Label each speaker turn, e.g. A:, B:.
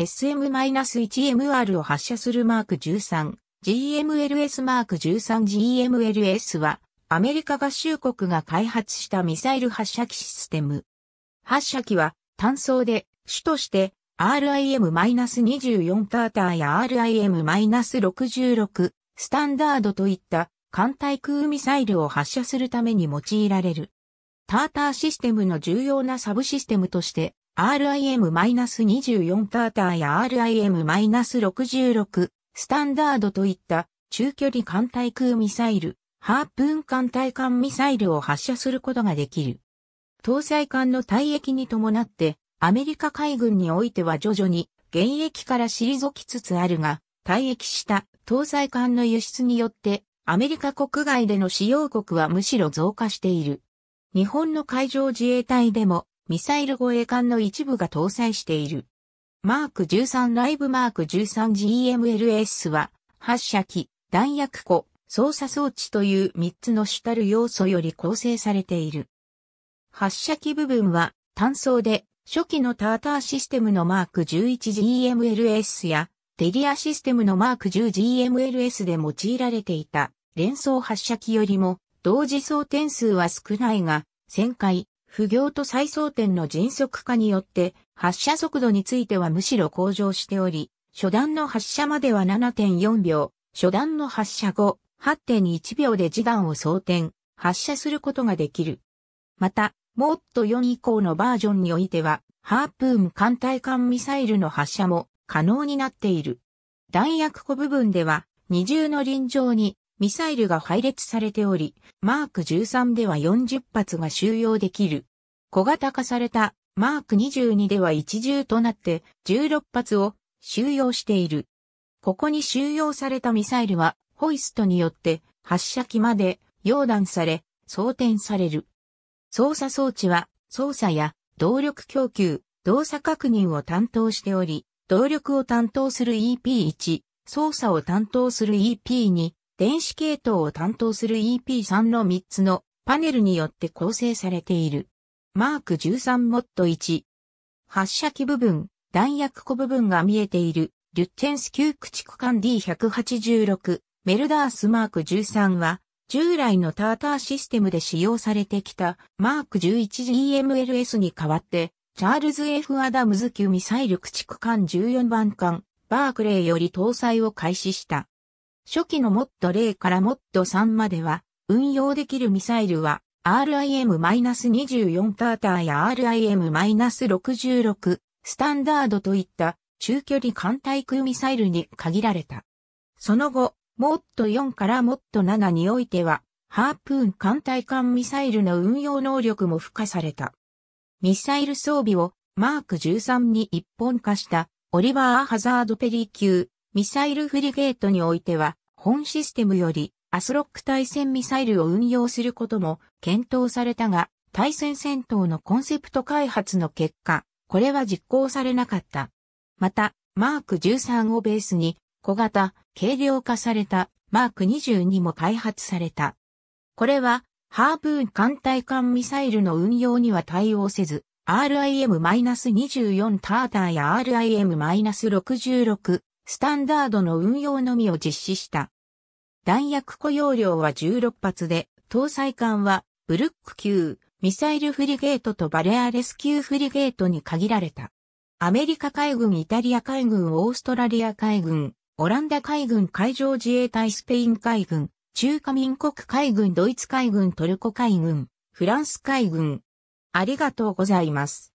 A: SM-1MR を発射するマーク13、GMLS マーク 13GMLS は、アメリカ合衆国が開発したミサイル発射機システム。発射機は、単装で、主として、RIM-24 ターターや RIM-66 スタンダードといった艦隊空ミサイルを発射するために用いられる。ターターシステムの重要なサブシステムとして RIM-24 ターターや RIM-66 スタンダードといった中距離艦対空ミサイル、ハープーン艦対艦ミサイルを発射することができる。搭載艦の退役に伴って、アメリカ海軍においては徐々に現役から退きつつあるが、退役した搭載艦の輸出によって、アメリカ国外での使用国はむしろ増加している。日本の海上自衛隊でもミサイル護衛艦の一部が搭載している。マーク13ライブマーク 13GMLS は、発射機、弾薬庫、操作装置という3つの主たる要素より構成されている。発射機部分は単装で初期のターターシステムのマーク 11GMLS やデリアシステムのマーク 10GMLS で用いられていた連装発射機よりも同時装点数は少ないが旋回不行と再装填の迅速化によって発射速度についてはむしろ向上しており、初段の発射までは7.4秒、初段の発射後、8.1秒で次段を装填、発射することができる。また、モット4以降のバージョンにおいては、ハープーン艦隊艦ミサイルの発射も可能になっている。弾薬庫部分では、二重の臨場にミサイルが配列されており、マーク13では40発が収容できる。小型化されたマーク22では一重となって16発を収容している。ここに収容されたミサイルはホイストによって発射機まで溶断され、装填される。操作装置は操作や動力供給、動作確認を担当しており、動力を担当する EP1、操作を担当する EP2、電子系統を担当する EP3 の3つのパネルによって構成されている。マーク13モッド1。発射機部分、弾薬庫部分が見えている、リュッテンス級駆逐艦 D186、メルダースマーク13は、従来のターターシステムで使用されてきたマーク 11GMLS に代わって、チャールズ・ F・ アダムズ級ミサイル駆逐艦14番艦、バークレーより搭載を開始した。初期のモッド0からモッド3までは、運用できるミサイルは、RIM-24 ターターや RIM-66 スタンダードといった中距離艦対空ミサイルに限られた。その後、モッド4からモッド7においては、ハープーン艦対艦ミサイルの運用能力も付加された。ミサイル装備をマーク13に一本化したオリバー・ハザードペリー級ミサイルフリゲートにおいては、本システムよりアスロック対戦ミサイルを運用することも検討されたが、対戦戦闘のコンセプト開発の結果、これは実行されなかった。また、マーク13をベースに小型、軽量化されたマーク22も開発された。これは、ハーブーン艦隊艦ミサイルの運用には対応せず、RIM-24 ターターや RIM-66 スタンダードの運用のみを実施した。弾薬庫容量は16発で、搭載艦はブルック級、ミサイルフリゲートとバレアレス級フリゲートに限られた。アメリカ海軍、イタリア海軍、オーストラリア海軍、オランダ海軍、海上自衛隊、スペイン海軍、中華民国海軍、ドイツ海軍、トルコ海軍、フランス海軍。ありがとうございます。